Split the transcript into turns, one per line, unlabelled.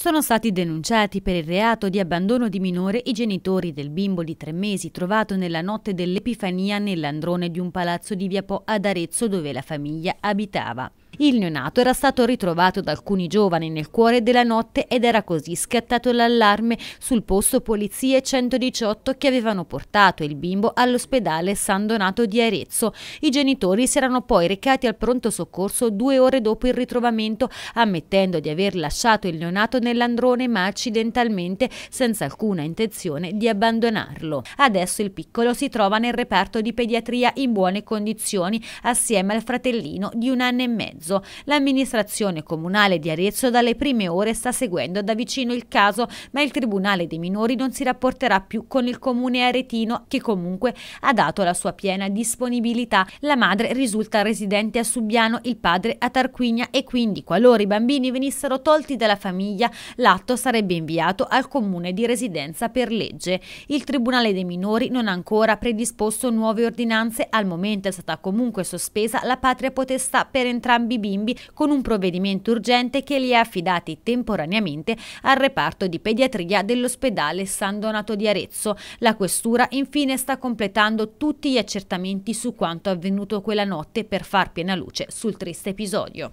Sono stati denunciati per il reato di abbandono di minore i genitori del bimbo di tre mesi trovato nella notte dell'Epifania nell'androne di un palazzo di Via Po ad Arezzo dove la famiglia abitava. Il neonato era stato ritrovato da alcuni giovani nel cuore della notte ed era così scattato l'allarme sul posto polizie 118 che avevano portato il bimbo all'ospedale San Donato di Arezzo. I genitori si erano poi recati al pronto soccorso due ore dopo il ritrovamento, ammettendo di aver lasciato il neonato nell'androne ma accidentalmente senza alcuna intenzione di abbandonarlo. Adesso il piccolo si trova nel reparto di pediatria in buone condizioni assieme al fratellino di un anno e mezzo mezzo. L'amministrazione comunale di Arezzo dalle prime ore sta seguendo da vicino il caso, ma il Tribunale dei minori non si rapporterà più con il comune aretino che comunque ha dato la sua piena disponibilità. La madre risulta residente a Subiano, il padre a Tarquinia e quindi qualora i bambini venissero tolti dalla famiglia, l'atto sarebbe inviato al comune di residenza per legge. Il Tribunale dei minori non ha ancora predisposto nuove ordinanze, al momento è stata comunque sospesa la patria potestà per entrambi entrambi bimbi con un provvedimento urgente che li ha affidati temporaneamente al reparto di pediatria dell'ospedale San Donato di Arezzo. La questura infine sta completando tutti gli accertamenti su quanto avvenuto quella notte per far piena luce sul triste episodio.